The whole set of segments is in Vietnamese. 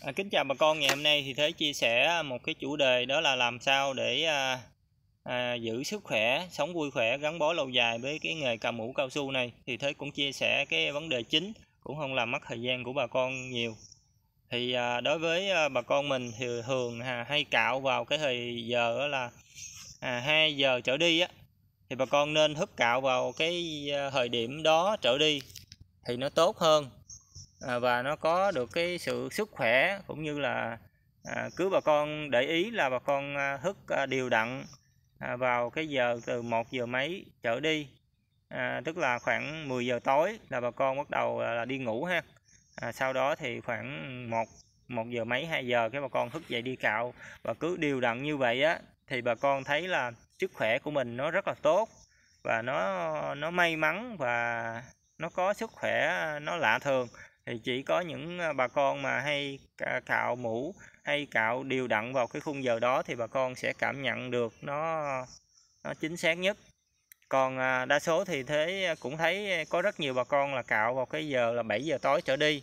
À, kính chào bà con ngày hôm nay thì thế chia sẻ một cái chủ đề đó là làm sao để à, à, giữ sức khỏe sống vui khỏe gắn bó lâu dài với cái nghề cà mũ cao su này thì thế cũng chia sẻ cái vấn đề chính cũng không làm mất thời gian của bà con nhiều thì à, đối với à, bà con mình thì thường à, hay cạo vào cái thời giờ đó là à, 2 giờ trở đi á thì bà con nên húp cạo vào cái à, thời điểm đó trở đi thì nó tốt hơn À, và nó có được cái sự sức khỏe cũng như là à, cứ bà con để ý là bà con à, hức à, đều đặn à, vào cái giờ từ 1 giờ mấy trở đi à, tức là khoảng 10 giờ tối là bà con bắt đầu là, là đi ngủ ha à, sau đó thì khoảng 1 một giờ mấy 2 giờ cái bà con thức dậy đi cạo và cứ đều đặn như vậy á thì bà con thấy là sức khỏe của mình nó rất là tốt và nó nó may mắn và nó có sức khỏe nó lạ thường thì chỉ có những à, bà con mà hay cạo mũ hay cạo đều đặn vào cái khung giờ đó thì bà con sẽ cảm nhận được nó nó chính xác nhất còn à, đa số thì thế à, cũng thấy có rất nhiều bà con là cạo vào cái giờ là 7 giờ tối trở đi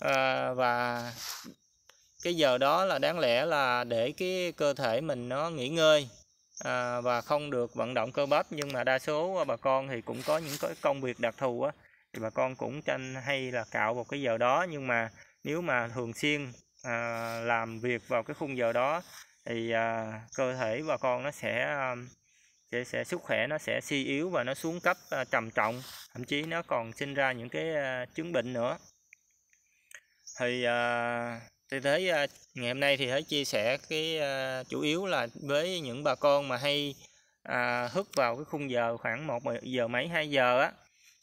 à, và cái giờ đó là đáng lẽ là để cái cơ thể mình nó nghỉ ngơi à, và không được vận động cơ bắp nhưng mà đa số bà con thì cũng có những cái công việc đặc thù á thì bà con cũng tranh hay là cạo vào cái giờ đó nhưng mà nếu mà thường xuyên à, làm việc vào cái khung giờ đó thì à, cơ thể bà con nó sẽ à, sẽ, sẽ sức khỏe nó sẽ suy yếu và nó xuống cấp à, trầm trọng thậm chí nó còn sinh ra những cái à, chứng bệnh nữa thì à, thì thấy à, ngày hôm nay thì hãy chia sẻ cái à, chủ yếu là với những bà con mà hay à, hức vào cái khung giờ khoảng một giờ mấy 2 giờ á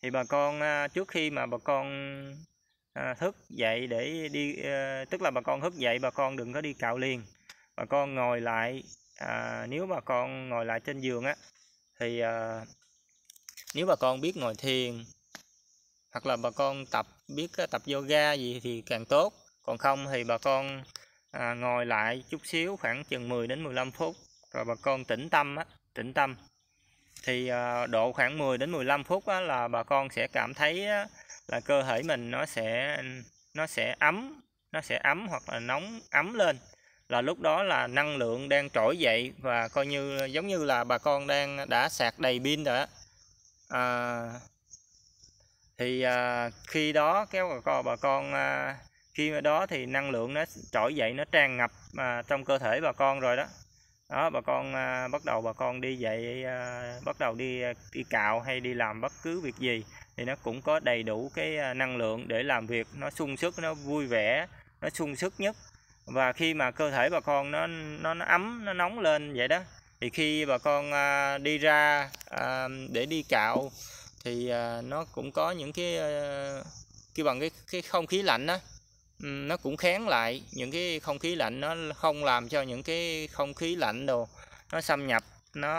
thì bà con à, trước khi mà bà con à, thức dậy để đi à, tức là bà con thức dậy bà con đừng có đi cạo liền bà con ngồi lại à, nếu bà con ngồi lại trên giường á thì à, nếu bà con biết ngồi thiền hoặc là bà con tập biết tập yoga gì thì càng tốt còn không thì bà con à, ngồi lại chút xíu khoảng chừng 10 đến 15 phút rồi bà con tĩnh tâm á tĩnh tâm thì ờ, độ khoảng 10 đến 15 phút là bà con sẽ cảm thấy là cơ thể mình nó sẽ nó sẽ ấm nó sẽ ấm hoặc là nóng ấm lên là lúc đó là năng lượng đang trỗi dậy và coi như giống như là bà con đang đã sạc đầy pin rồi đó. À, thì à, khi đó kéo bà con bà con à, khi đó thì năng lượng nó trỗi dậy nó tràn ngập à, trong cơ thể bà con rồi đó đó bà con à, bắt đầu bà con đi dạy à, bắt đầu đi à, đi cạo hay đi làm bất cứ việc gì thì nó cũng có đầy đủ cái à, năng lượng để làm việc nó sung sức nó vui vẻ nó sung sức nhất và khi mà cơ thể bà con nó nó, nó ấm nó nóng lên vậy đó thì khi bà con à, đi ra à, để đi cạo thì à, nó cũng có những cái à, cái bằng cái cái không khí lạnh đó nó cũng kháng lại những cái không khí lạnh nó không làm cho những cái không khí lạnh đồ nó xâm nhập nó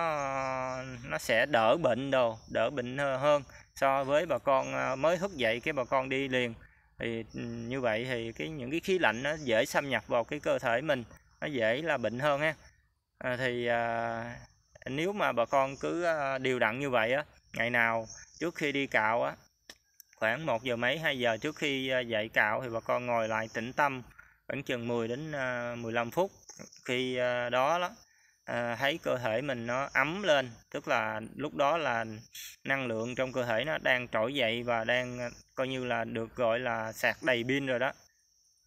nó sẽ đỡ bệnh đồ đỡ bệnh hơn so với bà con ờ, mới thức dậy cái bà con đi liền thì như vậy thì cái những cái khí lạnh nó dễ xâm nhập vào cái cơ thể mình nó dễ là bệnh hơn ha à, thì à, nếu mà bà con cứ điều đặn như vậy á ngày nào trước khi đi cạo á khoảng 1 giờ mấy 2 giờ trước khi ờ, dậy cạo thì bà con ngồi lại tĩnh tâm khoảng chừng 10 đến 15 ờ, phút khi ờ, đó đó thấy cơ thể mình nó ấm lên tức là lúc đó là năng lượng trong cơ thể nó đang trỗi dậy và đang coi như là được gọi là sạc đầy pin rồi đó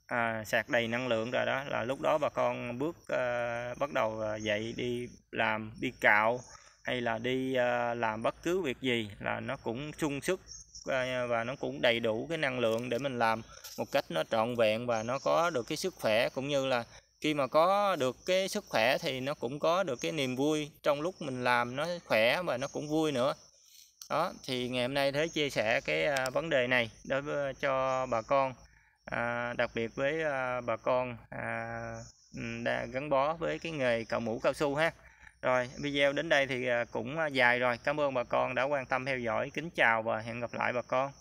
à, sạc đầy năng lượng rồi đó là lúc đó bà con bước à, bắt đầu dậy đi làm đi cạo hay là đi ờ, làm bất cứ việc gì là nó cũng sung sức ờ, và nó cũng đầy đủ cái năng lượng để mình làm một cách nó trọn vẹn và nó có được cái sức khỏe cũng như là khi mà có được cái sức khỏe thì nó cũng có được cái niềm vui trong lúc mình làm nó khỏe và nó cũng vui nữa đó thì ngày hôm nay thế chia sẻ cái ờ, vấn đề này đối với cho bà con à, đặc biệt với bà con à, đã gắn bó với cái nghề cạo mũ cao su ha rồi video đến đây thì à, cũng à, dài rồi cảm ơn bà con đã quan tâm theo dõi kính chào và hẹn gặp lại bà con